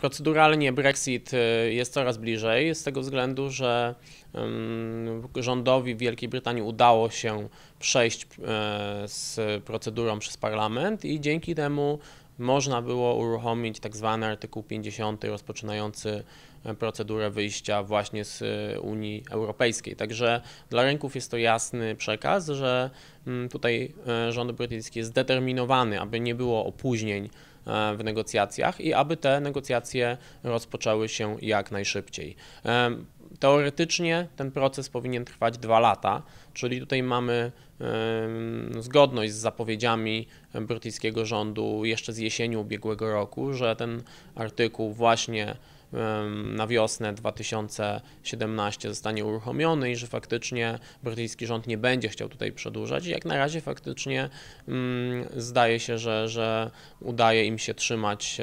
Proceduralnie Brexit y, jest coraz bliżej z tego względu, że rządowi Wielkiej Brytanii udało się przejść y, z procedurą przez parlament i dzięki temu można było uruchomić tak zwany artykuł 50 rozpoczynający y, procedurę wyjścia właśnie z Unii Europejskiej. Także dla rynków jest to jasny przekaz, że tutaj rząd brytyjski jest zdeterminowany, aby nie było opóźnień E, w negocjacjach i aby te negocjacje rozpoczęły się jak najszybciej. E, teoretycznie ten proces powinien trwać dwa lata, czyli tutaj mamy e, zgodność z zapowiedziami brytyjskiego rządu jeszcze z jesieni ubiegłego roku, że ten artykuł właśnie na wiosnę 2017 zostanie uruchomiony i że faktycznie brytyjski rząd nie będzie chciał tutaj przedłużać. jak na razie faktycznie zdaje się, że, że udaje im się trzymać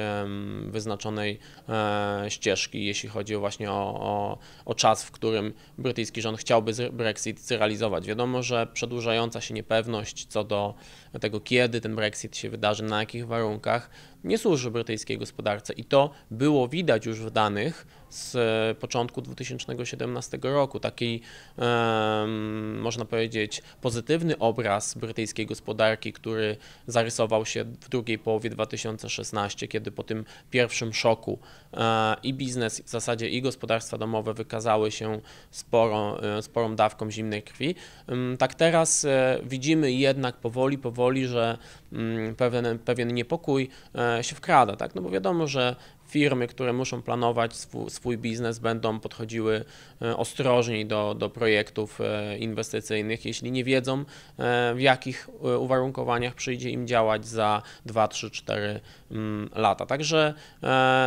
wyznaczonej e, ścieżki, jeśli chodzi właśnie o, o, o czas, w którym brytyjski rząd chciałby Brexit zrealizować. Wiadomo, że przedłużająca się niepewność co do tego, kiedy ten Brexit się wydarzy, na jakich warunkach, nie służy brytyjskiej gospodarce i to było widać już w danych z e, początku 2017 roku. Taki, można powiedzieć, pozytywny obraz brytyjskiej gospodarki, który zarysował się w drugiej połowie 2016, kiedy po tym pierwszym szoku e, i biznes w zasadzie i gospodarstwa domowe wykazały się sporo, e, sporą dawką zimnej krwi. tak teraz widzimy jednak powoli, powoli, że mm, pewien, pewien niepokój się wkrada, tak? no bo wiadomo, że firmy, które muszą planować swój, swój biznes, będą podchodziły e, ostrożniej do, do projektów e, inwestycyjnych, jeśli nie wiedzą, e, w jakich uwarunkowaniach przyjdzie im działać za 2, 3, 4 lata. Także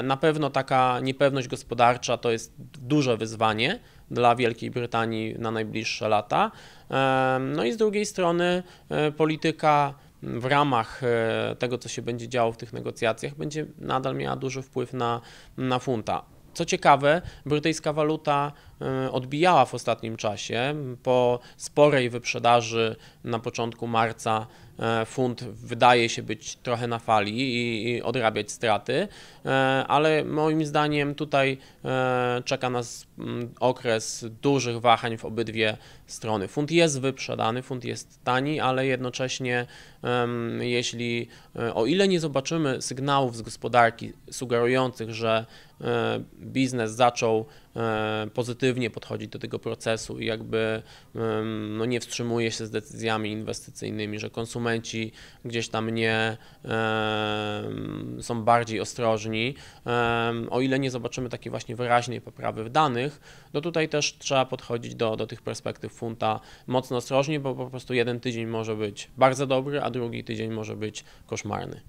na pewno taka niepewność gospodarcza to jest duże wyzwanie dla Wielkiej Brytanii na najbliższe lata. No i z drugiej strony polityka w ramach e, tego, co się będzie działo w tych negocjacjach, będzie nadal miała duży wpływ na, na funta. Co ciekawe, brytyjska waluta E, odbijała w ostatnim czasie. Po sporej wyprzedaży na początku marca e, fund wydaje się być trochę na fali i, odrabiać straty, e, ale moim zdaniem tutaj czeka nas mm, okres dużych wahań w obydwie strony. Fund jest wyprzedany, fund jest tani, ale jednocześnie jeśli o ile nie zobaczymy sygnałów z gospodarki sugerujących, że biznes zaczął E, pozytywnie podchodzi do tego procesu i jakby no, nie wstrzymuje się z decyzjami inwestycyjnymi, że konsumenci gdzieś tam nie są bardziej ostrożni. O ile nie zobaczymy takiej właśnie wyraźnej poprawy w danych, no tutaj też trzeba podchodzić do, do tych perspektyw funta mocno ostrożnie, bo po prostu jeden tydzień może być bardzo dobry, a drugi tydzień może być koszmarny.